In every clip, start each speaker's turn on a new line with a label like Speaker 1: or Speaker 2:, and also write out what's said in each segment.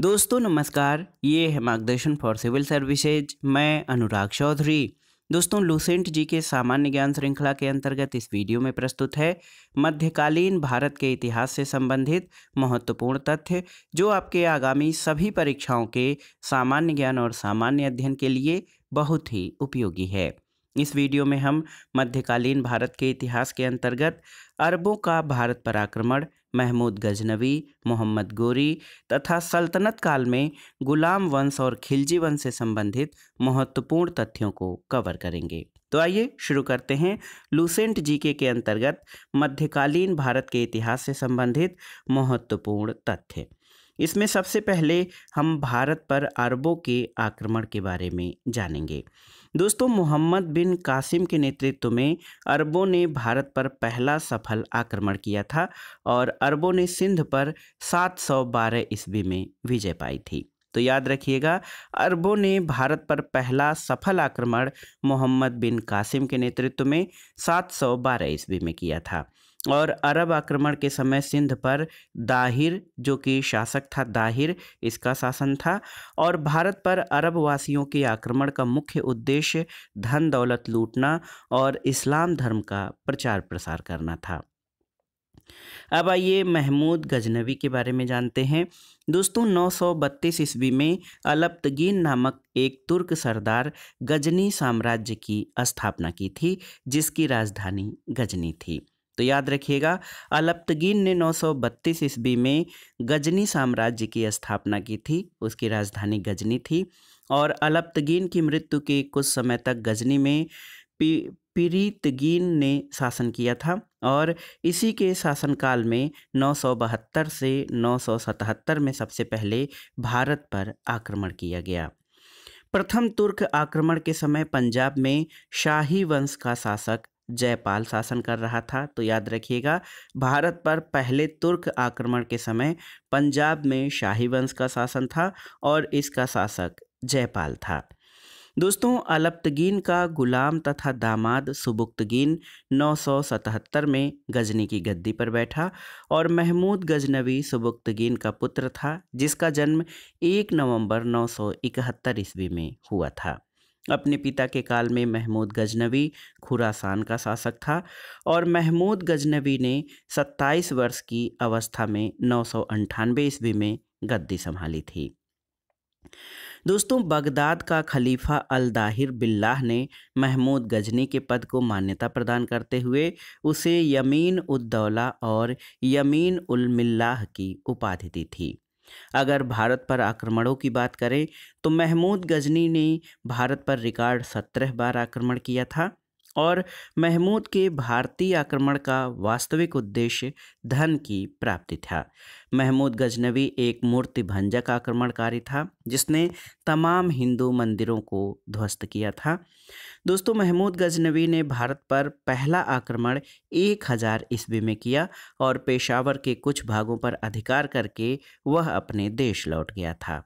Speaker 1: दोस्तों नमस्कार ये है मार्गदर्शन फॉर सिविल सर्विसेज मैं अनुराग चौधरी दोस्तों लूसेंट जी के सामान्य ज्ञान श्रृंखला के अंतर्गत इस वीडियो में प्रस्तुत है मध्यकालीन भारत के इतिहास से संबंधित महत्वपूर्ण तथ्य जो आपके आगामी सभी परीक्षाओं के सामान्य ज्ञान और सामान्य अध्ययन के लिए बहुत ही उपयोगी है इस वीडियो में हम मध्यकालीन भारत के इतिहास के अंतर्गत अरबों का भारत पर आक्रमण महमूद गजनवी मोहम्मद गोरी तथा सल्तनत काल में गुलाम वंश और खिलजी वंश से संबंधित महत्वपूर्ण तथ्यों को कवर करेंगे तो आइए शुरू करते हैं लूसेंट जीके के अंतर्गत मध्यकालीन भारत के इतिहास से संबंधित महत्वपूर्ण तथ्य इसमें सबसे पहले हम भारत पर अरबों के आक्रमण के बारे में जानेंगे दोस्तों मोहम्मद बिन कासिम के नेतृत्व में अरबों ने भारत पर पहला सफल आक्रमण किया था और अरबों ने सिंध पर 712 ईस्वी में विजय पाई थी तो याद रखिएगा अरबों ने भारत पर पहला सफल आक्रमण मोहम्मद बिन कासिम के नेतृत्व में 712 ईस्वी में किया था और अरब आक्रमण के समय सिंध पर दाहिर जो कि शासक था दाहिर इसका शासन था और भारत पर अरब वासियों के आक्रमण का मुख्य उद्देश्य धन दौलत लूटना और इस्लाम धर्म का प्रचार प्रसार करना था अब आइए महमूद गजनवी के बारे में जानते हैं दोस्तों 932 ईस्वी में अलप्तगीन नामक एक तुर्क सरदार गजनी साम्राज्य की स्थापना की थी जिसकी राजधानी गजनी थी तो याद रखिएगा अलप्तगीन ने 932 ईस्वी में गजनी साम्राज्य की स्थापना की थी उसकी राजधानी गजनी थी और अलप्तगीन की मृत्यु के कुछ समय तक गजनी में पी पीरीतगीन ने शासन किया था और इसी के शासनकाल में 972 से 977 में सबसे पहले भारत पर आक्रमण किया गया प्रथम तुर्क आक्रमण के समय पंजाब में शाही वंश का शासक जयपाल शासन कर रहा था तो याद रखिएगा भारत पर पहले तुर्क आक्रमण के समय पंजाब में शाही वंश का शासन था और इसका शासक जयपाल था दोस्तों अलप्तगीन का गुलाम तथा दामाद सुबुक्तगीन 977 में गजनी की गद्दी पर बैठा और महमूद गजनवी सुबुक्तगीन का पुत्र था जिसका जन्म 1 नवंबर 971 ईस्वी में हुआ था अपने पिता के काल में महमूद गजनवी खुरासान का शासक था और महमूद गजनवी ने 27 वर्ष की अवस्था में नौ सौ ईस्वी में गद्दी संभाली थी दोस्तों बगदाद का खलीफा अल दाहिर बिल्लाह ने महमूद गजनी के पद को मान्यता प्रदान करते हुए उसे यमीन उद्दौला और यमीन उलमिल्लाह की उपाधि दी थी अगर भारत पर आक्रमणों की बात करें तो महमूद गजनी ने भारत पर रिकॉर्ड सत्रह बार आक्रमण किया था और महमूद के भारतीय आक्रमण का वास्तविक उद्देश्य धन की प्राप्ति था महमूद गजनवी एक मूर्ति भंजक आक्रमणकारी था जिसने तमाम हिंदू मंदिरों को ध्वस्त किया था दोस्तों महमूद गजनवी ने भारत पर पहला आक्रमण 1000 हज़ार ईस्वी में किया और पेशावर के कुछ भागों पर अधिकार करके वह अपने देश लौट गया था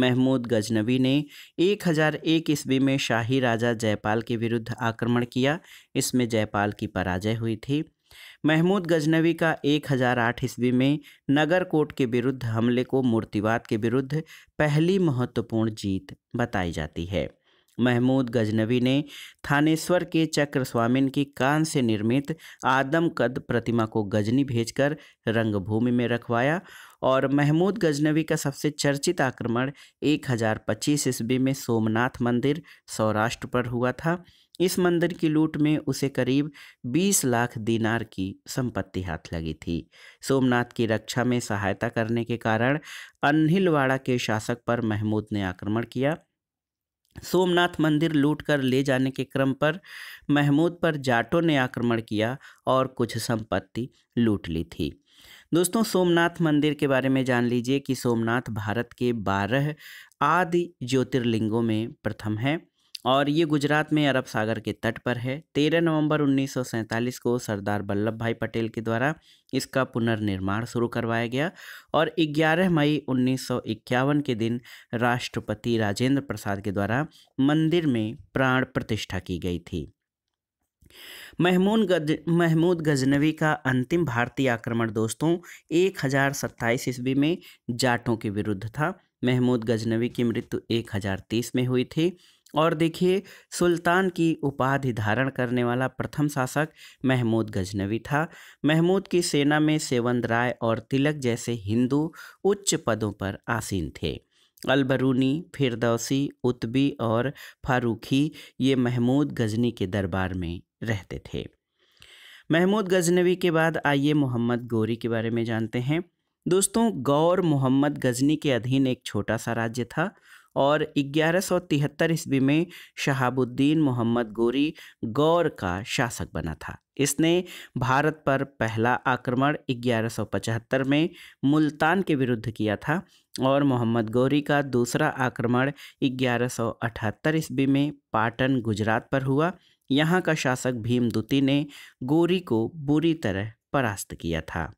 Speaker 1: महमूद गजनवी ने 1001 ईस्वी में शाही राजा जयपाल के विरुद्ध आक्रमण किया इसमें जयपाल की पराजय हुई थी महमूद गजनवी का 1008 ईस्वी में नगरकोट के विरुद्ध हमले को मूर्तिवाद के विरुद्ध पहली महत्वपूर्ण जीत बताई जाती है महमूद गजनवी ने थानेश्वर के चक्र स्वामिन की कान से निर्मित आदमकद प्रतिमा को गजनी भेजकर रंगभूमि में रखवाया और महमूद गजनवी का सबसे चर्चित आक्रमण 1025 ईस्वी में सोमनाथ मंदिर सौराष्ट्र पर हुआ था इस मंदिर की लूट में उसे करीब 20 लाख दीनार की संपत्ति हाथ लगी थी सोमनाथ की रक्षा में सहायता करने के कारण अनहिलवाड़ा के शासक पर महमूद ने आक्रमण किया सोमनाथ मंदिर लूटकर ले जाने के क्रम पर महमूद पर जाटों ने आक्रमण किया और कुछ संपत्ति लूट ली थी दोस्तों सोमनाथ मंदिर के बारे में जान लीजिए कि सोमनाथ भारत के बारह आदि ज्योतिर्लिंगों में प्रथम है और ये गुजरात में अरब सागर के तट पर है तेरह नवंबर उन्नीस को सरदार वल्लभ भाई पटेल के द्वारा इसका पुनर्निर्माण शुरू करवाया गया और 11 मई उन्नीस के दिन राष्ट्रपति राजेंद्र प्रसाद के द्वारा मंदिर में प्राण प्रतिष्ठा की गई थी महमून गज महमूद गजनवी का अंतिम भारतीय आक्रमण दोस्तों एक हज़ार सत्ताईस ईस्वी में जाटों के विरुद्ध था महमूद गजनवी की मृत्यु एक हज़ार तीस में हुई थी और देखिए सुल्तान की उपाधि धारण करने वाला प्रथम शासक महमूद गजनवी था महमूद की सेना में सेवंद राय और तिलक जैसे हिंदू उच्च पदों पर आसीन थे अलबरूनी फिरदौसी उतबी और फारूखी ये महमूद गजनी के दरबार में रहते थे महमूद गजनवी के बाद आइए मोहम्मद गोरी के बारे में जानते हैं दोस्तों गौर मोहम्मद गजनी के अधीन एक छोटा सा राज्य था और 1173 ईस्वी में शहाबुद्दीन मोहम्मद गोरी गौर का शासक बना था इसने भारत पर पहला आक्रमण 1175 में मुल्तान के विरुद्ध किया था और मोहम्मद गौरी का दूसरा आक्रमण ग्यारह सौ अठहत्तर ईस्वी में पाटन गुजरात पर हुआ यहाँ का शासक भीम दुती ने गौरी को बुरी तरह परास्त किया था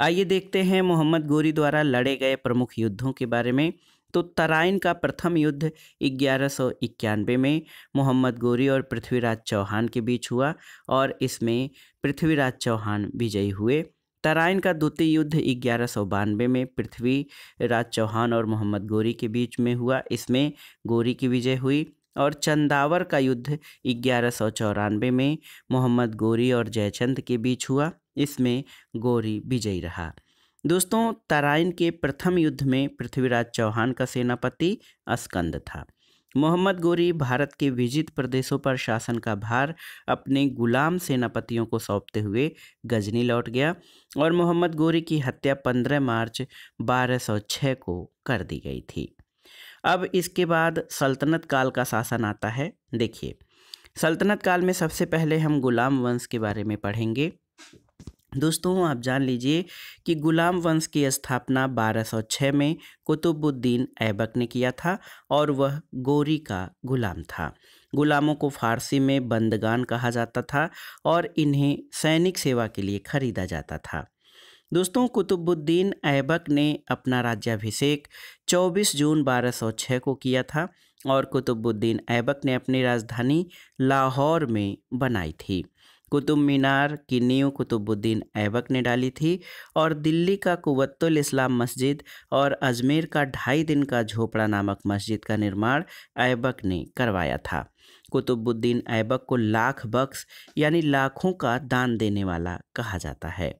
Speaker 1: आइए देखते हैं मोहम्मद गोरी द्वारा लड़े गए प्रमुख युद्धों के बारे में तो तराइन का प्रथम युद्ध ग्यारह में मोहम्मद गोरी और पृथ्वीराज चौहान के बीच हुआ और इसमें पृथ्वीराज चौहान विजयी हुए तराइन का द्वितीय युद्ध ग्यारह सौ बानवे में पृथ्वीराज चौहान और मोहम्मद गोरी के बीच में हुआ इसमें गोरी की विजय हुई और चंदावर का युद्ध ग्यारह सौ चौरानवे में मोहम्मद गोरी और जयचंद के बीच हुआ इसमें गोरी विजयी रहा दोस्तों तराइन के प्रथम युद्ध में पृथ्वीराज चौहान का सेनापति अस्कंद था मोहम्मद गोरी भारत के विजित प्रदेशों पर शासन का भार अपने गुलाम सेनापतियों को सौंपते हुए गजनी लौट गया और मोहम्मद गोरी की हत्या 15 मार्च 1206 को कर दी गई थी अब इसके बाद सल्तनत काल का शासन आता है देखिए सल्तनत काल में सबसे पहले हम गुलाम वंश के बारे में पढ़ेंगे दोस्तों आप जान लीजिए कि गुलाम वंश की स्थापना 1206 में कुतुबुद्दीन ऐबक ने किया था और वह गोरी का गुलाम था गुलामों को फारसी में बंदगान कहा जाता था और इन्हें सैनिक सेवा के लिए खरीदा जाता था दोस्तों कुतुबुद्दीन ऐबक ने अपना राज्याभिषेक 24 जून 1206 को किया था और कुतुबुद्दीन ऐबक ने अपनी राजधानी लाहौर में बनाई थी कुतुब मीनार की नींव कुतुबुद्दीन ऐबक ने डाली थी और दिल्ली का कुवतुल इस्लाम मस्जिद और अजमेर का ढाई दिन का झोपड़ा नामक मस्जिद का निर्माण ऐबक ने करवाया था कुतुबुद्दीन ऐबक को लाख बक्स यानी लाखों का दान देने वाला कहा जाता है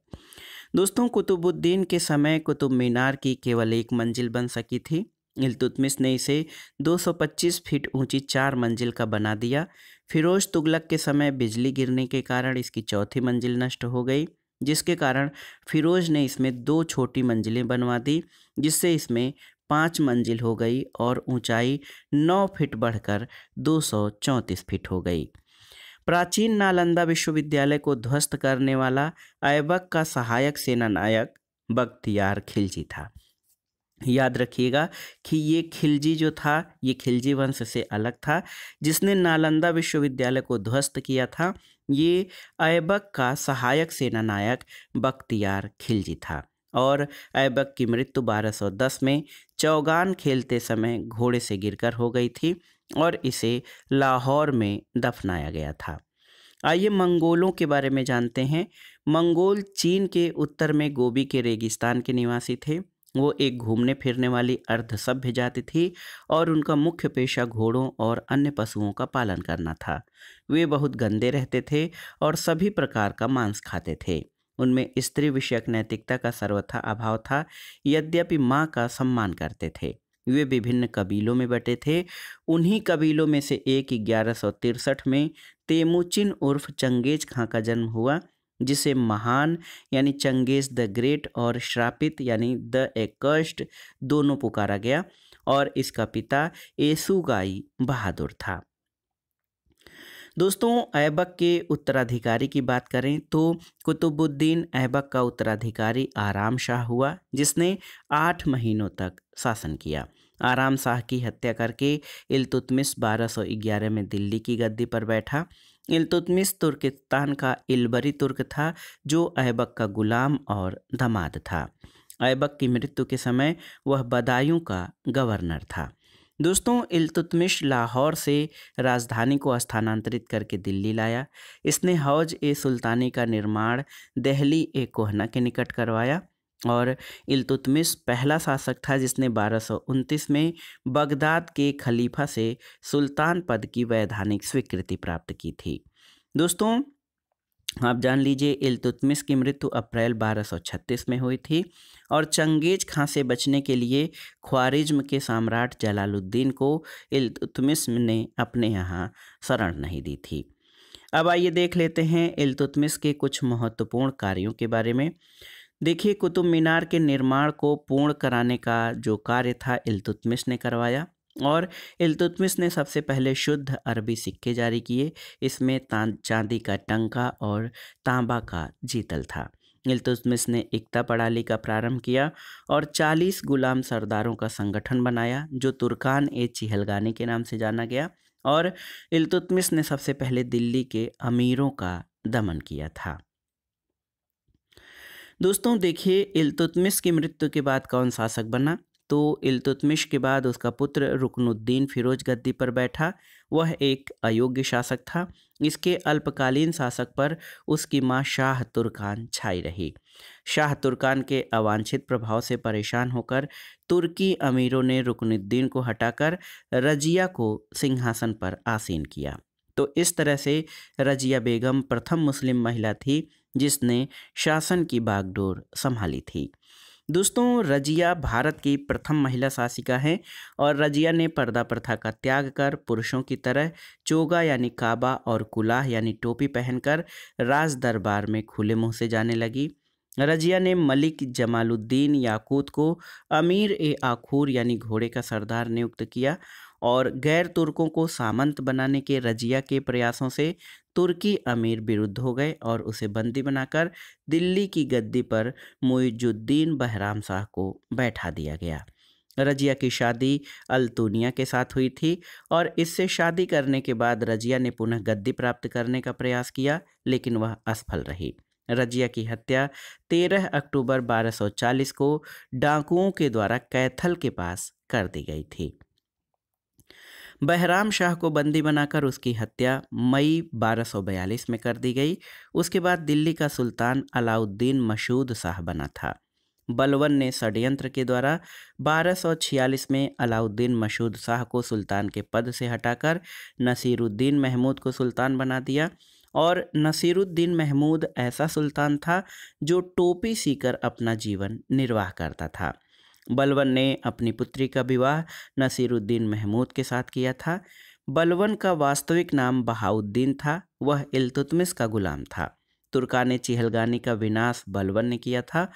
Speaker 1: दोस्तों कुतुबुद्दीन के समय कुतुब मीनार की केवल एक मंजिल बन सकी थी इलतुतमिस ने इसे 225 फीट ऊंची चार मंजिल का बना दिया फिरोज तुगलक के समय बिजली गिरने के कारण इसकी चौथी मंजिल नष्ट हो गई जिसके कारण फिरोज ने इसमें दो छोटी मंजिलें बनवा दी जिससे इसमें पाँच मंजिल हो गई और ऊंचाई नौ फीट बढ़कर दो सौ चौंतीस फीट हो गई प्राचीन नालंदा विश्वविद्यालय को ध्वस्त करने वाला ऐबक का सहायक सेना नायक बख्तियार खिलजी था याद रखिएगा कि ये खिलजी जो था ये खिलजी वंश से अलग था जिसने नालंदा विश्वविद्यालय को ध्वस्त किया था ये ऐबक का सहायक सेनानायक बख्तियार खिलजी था और ऐबक की मृत्यु 1210 में चौगान खेलते समय घोड़े से गिरकर हो गई थी और इसे लाहौर में दफनाया गया था आइए मंगोलों के बारे में जानते हैं मंगोल चीन के उत्तर में गोभी के रेगिस्तान के निवासी थे वो एक घूमने फिरने वाली अर्धसभ्य जाति थी और उनका मुख्य पेशा घोड़ों और अन्य पशुओं का पालन करना था वे बहुत गंदे रहते थे और सभी प्रकार का मांस खाते थे उनमें स्त्री विषयक नैतिकता का सर्वथा अभाव था यद्यपि माँ का सम्मान करते थे वे विभिन्न कबीलों में बटे थे उन्हीं कबीलों में से एक ग्यारह सौ तिरसठ में तेमुचिन उर्फ चंगेज खां का जन्म हुआ जिसे महान यानी चंगेज द ग्रेट और श्रापित यानी द एकर्ष्ट दोनों पुकारा गया और इसका पिता एसुगाई बहादुर था दोस्तों ऐबक के उत्तराधिकारी की बात करें तो कुतुबुद्दीन ऐबक का उत्तराधिकारी आराम शाह हुआ जिसने आठ महीनों तक शासन किया आराम शाह की हत्या करके सौ 1211 में दिल्ली की गद्दी पर बैठा इल्तुतमिस तुर्कस्तान का इलबरी तुर्क था जो ऐबक का गुलाम और दमाद था ऐबक की मृत्यु के समय वह बदायूं का गवर्नर था दोस्तों इल्तुतमिश लाहौर से राजधानी को स्थानांतरित करके दिल्ली लाया इसने हौज ए सुल्तानी का निर्माण दहली ए कोहना के निकट करवाया और इल्तुतमिश पहला शासक था जिसने बारह में बगदाद के खलीफा से सुल्तान पद की वैधानिक स्वीकृति प्राप्त की थी दोस्तों आप जान लीजिए इल्तुतमिश की मृत्यु अप्रैल 1236 में हुई थी और चंगेज खां से बचने के लिए ख्वारिज्म के सम्राट जलालुद्दीन को इल्तुतमिश ने अपने यहाँ शरण नहीं दी थी अब आइए देख लेते हैं इल्तुतमिश के कुछ महत्वपूर्ण कार्यों के बारे में देखिए कुतुब मीनार के निर्माण को पूर्ण कराने का जो कार्य था इल्तुतमिश ने करवाया और इल्तुतमिश ने सबसे पहले शुद्ध अरबी सिक्के जारी किए इसमें चांदी का टंका और तांबा का जीतल था इल्तुतमिश ने एकता पड़ाली का प्रारंभ किया और 40 गुलाम सरदारों का संगठन बनाया जो तुर्कान ए चिहलगानी के नाम से जाना गया और इल्तुतमिश ने सबसे पहले दिल्ली के अमीरों का दमन किया था दोस्तों देखिए इल्तुतमिश की मृत्यु के बाद कौन शासक बना तो इल्तुतमिश के बाद उसका पुत्र रुकनुद्दीन फिरोज गद्दी पर बैठा वह एक अयोग्य शासक था इसके अल्पकालीन शासक पर उसकी मां शाह तुर्कान छाई रही शाह तुर्कान के अवांछित प्रभाव से परेशान होकर तुर्की अमीरों ने रुकनुद्दीन को हटाकर रजिया को सिंहासन पर आसीन किया तो इस तरह से रजिया बेगम प्रथम मुस्लिम महिला थी जिसने शासन की बागडोर संभाली थी दोस्तों रजिया भारत की प्रथम महिला शासिका हैं और रजिया ने पर्दा प्रथा का त्याग कर पुरुषों की तरह चोगा यानी काबा और कुलाह यानी टोपी पहनकर राज दरबार में खुले मुंह से जाने लगी रजिया ने मलिक जमालुद्दीन याकूत को अमीर ए आखूर यानी घोड़े का सरदार नियुक्त किया और गैर तुर्कों को सामंत बनाने के रजिया के प्रयासों से तुर्की अमीर विरुद्ध हो गए और उसे बंदी बनाकर दिल्ली की गद्दी पर मुइजुद्दीन बहराम शाह को बैठा दिया गया रजिया की शादी अल्तूनिया के साथ हुई थी और इससे शादी करने के बाद रजिया ने पुनः गद्दी प्राप्त करने का प्रयास किया लेकिन वह असफल रही रजिया की हत्या 13 अक्टूबर 1240 को डाकुओं के द्वारा कैथल के पास कर दी गई थी बहराम शाह को बंदी बनाकर उसकी हत्या मई 1242 में कर दी गई उसके बाद दिल्ली का सुल्तान अलाउद्दीन मशहूद शाह बना था बलवन ने षड्यंत्र के द्वारा 1246 में अलाउद्दीन मशहूद शाह को सुल्तान के पद से हटाकर नसीरुद्दीन महमूद को सुल्तान बना दिया और नसीरुद्दीन महमूद ऐसा सुल्तान था जो टोपी सीकर अपना जीवन निर्वाह करता था बलवन ने अपनी पुत्री का विवाह नसीरुद्दीन महमूद के साथ किया था बलवन का वास्तविक नाम बहाउद्दीन था वह इल्तुतमिस का गुलाम था तुर्का ने चिहलगानी का विनाश बलवन ने किया था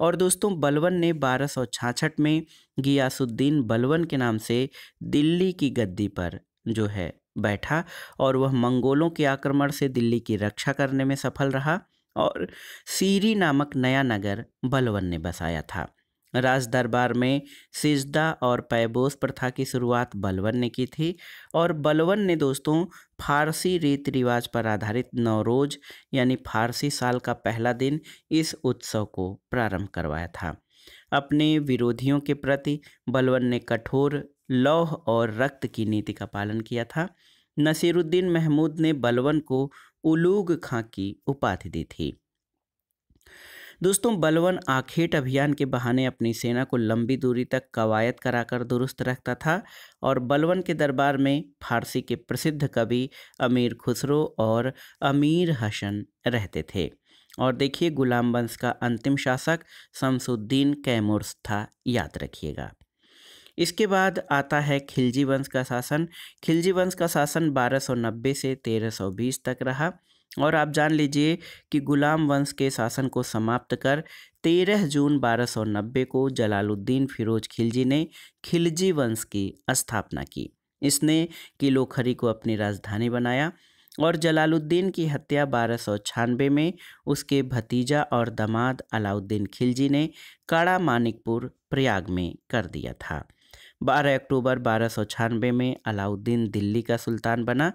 Speaker 1: और दोस्तों बलवन ने बारह में गियासुद्दीन बलवन के नाम से दिल्ली की गद्दी पर जो है बैठा और वह मंगोलों के आक्रमण से दिल्ली की रक्षा करने में सफल रहा और सीरी नामक नया नगर बलवन ने बसाया था राज दरबार में सिजदा और पैबोस प्रथा की शुरुआत बलवन ने की थी और बलवन ने दोस्तों फारसी रीति रिवाज पर आधारित नवरोज यानी फारसी साल का पहला दिन इस उत्सव को प्रारंभ करवाया था अपने विरोधियों के प्रति बलवन ने कठोर लौह और रक्त की नीति का पालन किया था नसीरुद्दीन महमूद ने बलवन को उलूग खां की उपाधि दी थी दोस्तों बलवन आखेट अभियान के बहाने अपनी सेना को लंबी दूरी तक कवायद कराकर दुरुस्त रखता था और बलवन के दरबार में फारसी के प्रसिद्ध कवि अमीर खुसरो और अमीर हसन रहते थे और देखिए गुलाम वंश का अंतिम शासक शमसुद्दीन कैमुर्स था याद रखिएगा इसके बाद आता है खिलजी वंश का शासन खिलजी वंश का शासन 1290 से 1320 तक रहा और आप जान लीजिए कि गुलाम वंश के शासन को समाप्त कर 13 जून 1290 को जलालुद्दीन फिरोज खिलजी ने खिलजी वंश की स्थापना की इसने किलोखरी को अपनी राजधानी बनाया और जलालुद्दीन की हत्या बारह में उसके भतीजा और दामाद अलाउद्दीन खिलजी ने काड़ा मानिकपुर प्रयाग में कर दिया था 12 अक्टूबर बारह में अलाउद्दीन दिल्ली का सुल्तान बना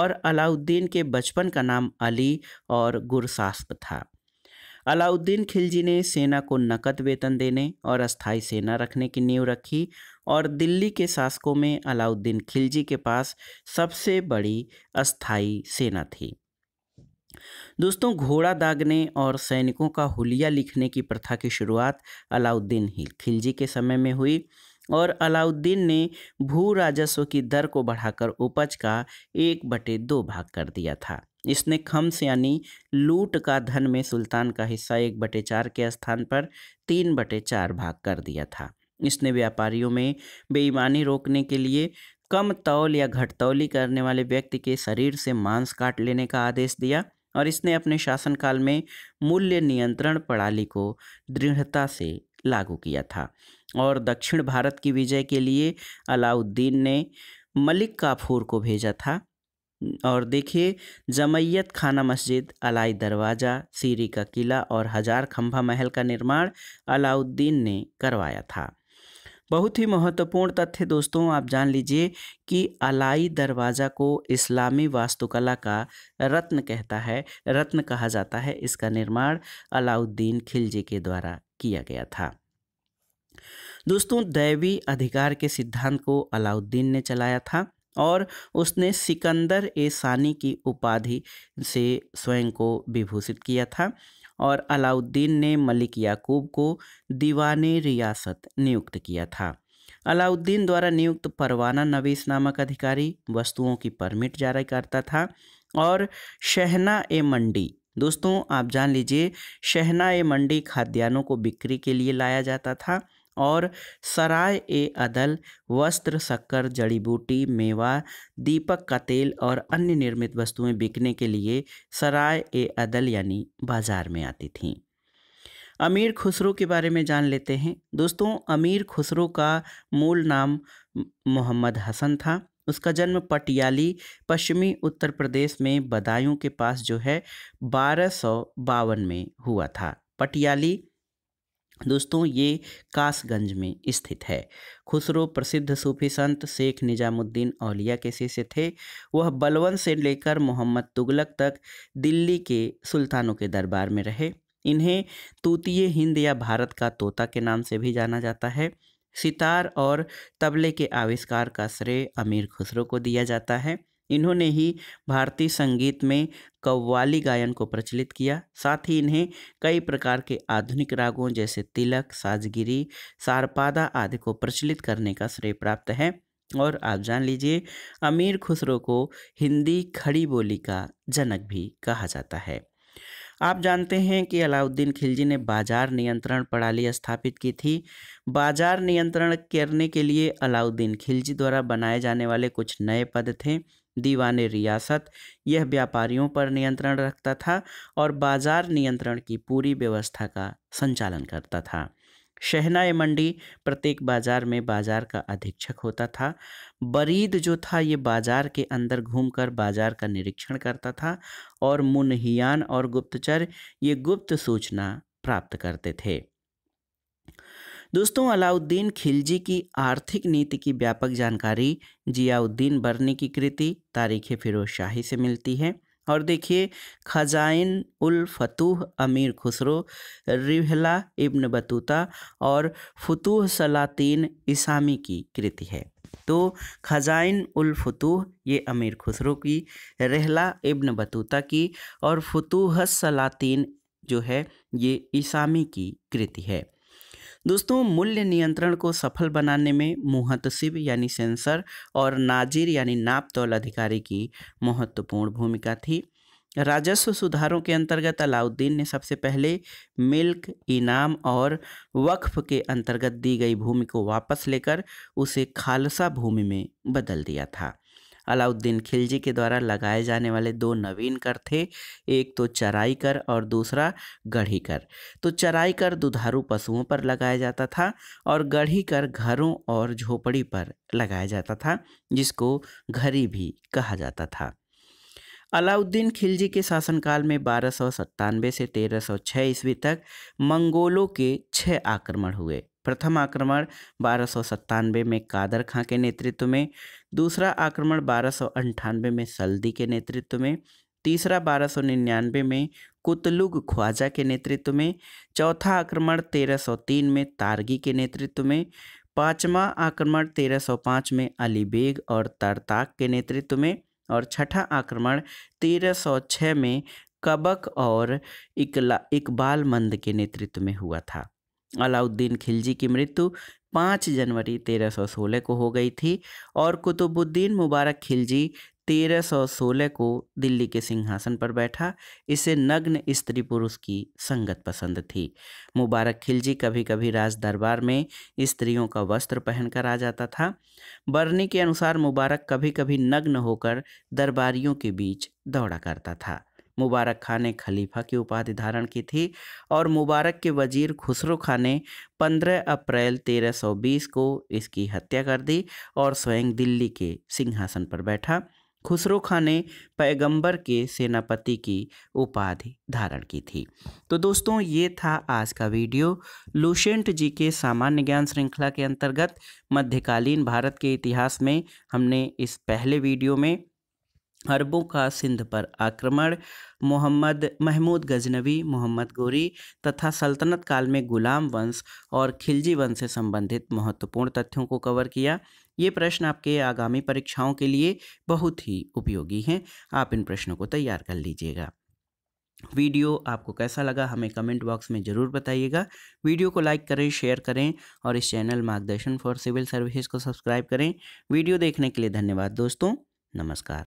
Speaker 1: और अलाउद्दीन के बचपन का नाम अली और गुरसास्प था अलाउद्दीन खिलजी ने सेना को नकद वेतन देने और अस्थाई सेना रखने की नींव रखी और दिल्ली के शासकों में अलाउद्दीन खिलजी के पास सबसे बड़ी अस्थाई सेना थी दोस्तों घोड़ा दागने और सैनिकों का हुलिया लिखने की प्रथा की शुरुआत अलाउद्दीन खिलजी के समय में हुई और अलाउद्दीन ने भू राजस्व की दर को बढ़ाकर उपज का एक बटे दो भाग कर दिया था इसने खम्स यानी लूट का धन में सुल्तान का हिस्सा एक बटे चार के स्थान पर तीन बटे चार भाग कर दिया था इसने व्यापारियों में बेईमानी रोकने के लिए कम तौल या घटतौली करने वाले व्यक्ति के शरीर से मांस काट लेने का आदेश दिया और इसने अपने शासनकाल में मूल्य नियंत्रण प्रणाली को दृढ़ता से लागू किया था और दक्षिण भारत की विजय के लिए अलाउद्दीन ने मलिक काफूर को भेजा था और देखिए जमैयत खाना मस्जिद अलाई दरवाज़ा सीरी का किला और हज़ार खंभा महल का निर्माण अलाउद्दीन ने करवाया था बहुत ही महत्वपूर्ण तथ्य दोस्तों आप जान लीजिए कि अलाई दरवाज़ा को इस्लामी वास्तुकला का रत्न कहता है रत्न कहा जाता है इसका निर्माण अलाउद्दीन खिलजी के द्वारा किया गया था दोस्तों दैवी अधिकार के सिद्धांत को अलाउद्दीन ने चलाया था और उसने सिकंदर ए सानी की उपाधि से स्वयं को विभूषित किया था और अलाउद्दीन ने मलिक याकूब को दीवान रियासत नियुक्त किया था अलाउद्दीन द्वारा नियुक्त परवाना नवीस नामक अधिकारी वस्तुओं की परमिट जारी करता था और शहना ए मंडी दोस्तों आप जान लीजिए शहना ए मंडी खाद्यान्नों को बिक्री के लिए लाया जाता था और सराय ए अदल वस्त्र शक्कर जड़ी बूटी मेवा दीपक का तेल और अन्य निर्मित वस्तुएं बिकने के लिए सराय ए अदल यानी बाजार में आती थीं अमीर खुसरो के बारे में जान लेते हैं दोस्तों अमीर खुसरो का मूल नाम मोहम्मद हसन था उसका जन्म पटियाली पश्चिमी उत्तर प्रदेश में बदायूं के पास जो है बारह में हुआ था पटियाली दोस्तों ये कासगंज में स्थित है खुसरो प्रसिद्ध सूफी संत शेख निजामुद्दीन औलिया के शिष्य थे वह बलवन से लेकर मोहम्मद तुगलक तक दिल्ली के सुल्तानों के दरबार में रहे इन्हें तूतीय हिंद या भारत का तोता के नाम से भी जाना जाता है सितार और तबले के आविष्कार का श्रेय अमीर खुसरो को दिया जाता है इन्होंने ही भारतीय संगीत में कव्वाली गायन को प्रचलित किया साथ ही इन्हें कई प्रकार के आधुनिक रागों जैसे तिलक साजगिरी सारपादा आदि को प्रचलित करने का श्रेय प्राप्त है और आप जान लीजिए अमीर खुसरो को हिंदी खड़ी बोली का जनक भी कहा जाता है आप जानते हैं कि अलाउद्दीन खिलजी ने बाजार नियंत्रण प्रणाली स्थापित की थी बाजार नियंत्रण करने के लिए अलाउद्दीन खिलजी द्वारा बनाए जाने वाले कुछ नए पद थे दीवान रियासत यह व्यापारियों पर नियंत्रण रखता था और बाजार नियंत्रण की पूरी व्यवस्था का संचालन करता था शहनाए मंडी प्रत्येक बाजार में बाजार का अधीक्षक होता था बरीद जो था ये बाजार के अंदर घूमकर बाजार का निरीक्षण करता था और मुनहियान और गुप्तचर ये गुप्त सूचना प्राप्त करते थे दोस्तों अलाउद्दीन खिलजी की आर्थिक नीति की व्यापक जानकारी जियाउद्दीन बरनी की कृति तारीख फिरोज शाही से मिलती है और देखिए खजाइन उल फतूह अमीर खुसरो रिहला इब्न बतूता और फतूह सलातीन इसामी की कृति है तो खजाइन उल फतूह ये अमीर खुसरो की रहला इब्न बतूता की और फतूह सलातीन जो है ये इसामी की कृति है दोस्तों मूल्य नियंत्रण को सफल बनाने में मुहतसिब यानी सेंसर और नाजिर यानी नाप तौल अधिकारी की महत्वपूर्ण भूमिका थी राजस्व सुधारों के अंतर्गत अलाउद्दीन ने सबसे पहले मिल्क इनाम और वक्फ के अंतर्गत दी गई भूमि को वापस लेकर उसे खालसा भूमि में बदल दिया था अलाउद्दीन खिलजी के द्वारा लगाए जाने वाले दो नवीन कर थे एक तो चराई कर और दूसरा गढ़ी कर तो चराई कर दुधारू पशुओं पर लगाया जाता था और गढ़ी कर घरों और झोपड़ी पर लगाया जाता था जिसको घरी भी कहा जाता था अलाउद्दीन खिलजी के शासनकाल में बारह से तेरह ईस्वी तक मंगोलों के छः आक्रमण हुए प्रथम आक्रमण बारह में कादर खां के नेतृत्व में दूसरा आक्रमण बारह में सल्दी के नेतृत्व में तीसरा निन्यानवे में कुतलुग ख्वाजा के नेतृत्व में चौथा आक्रमण 1303 में तारगी के नेतृत्व में पांचवा आक्रमण 1305 में अली बेग और तरताक के नेतृत्व में और छठा आक्रमण 1306 में कबक और इकला इकबाल मंद के नेतृत्व में हुआ था अलाउद्दीन खिलजी की मृत्यु पाँच जनवरी 1316 को हो गई थी और कुतुबुद्दीन मुबारक खिलजी 1316 को दिल्ली के सिंहासन पर बैठा इसे नग्न स्त्री पुरुष की संगत पसंद थी मुबारक खिलजी कभी कभी राज दरबार में स्त्रियों का वस्त्र पहनकर आ जाता था बर्नी के अनुसार मुबारक कभी कभी नग्न होकर दरबारियों के बीच दौड़ा करता था मुबारक खां ने खलीफा की उपाधि धारण की थी और मुबारक के वजीर खुसरो खान ने 15 अप्रैल 1320 को इसकी हत्या कर दी और स्वयं दिल्ली के सिंहासन पर बैठा खुसरो खान ने पैगंबर के सेनापति की उपाधि धारण की थी तो दोस्तों ये था आज का वीडियो लूसेंट जी के सामान्य ज्ञान श्रृंखला के अंतर्गत मध्यकालीन भारत के इतिहास में हमने इस पहले वीडियो में अरबों का सिंध पर आक्रमण मोहम्मद महमूद गजनवी मोहम्मद गोरी तथा सल्तनत काल में गुलाम वंश और खिलजी वंश से संबंधित महत्वपूर्ण तथ्यों को कवर किया ये प्रश्न आपके आगामी परीक्षाओं के लिए बहुत ही उपयोगी हैं आप इन प्रश्नों को तैयार कर लीजिएगा वीडियो आपको कैसा लगा हमें कमेंट बॉक्स में ज़रूर बताइएगा वीडियो को लाइक करें शेयर करें और इस channel Margdarshan for civil services को सब्सक्राइब करें वीडियो देखने के लिए धन्यवाद दोस्तों नमस्कार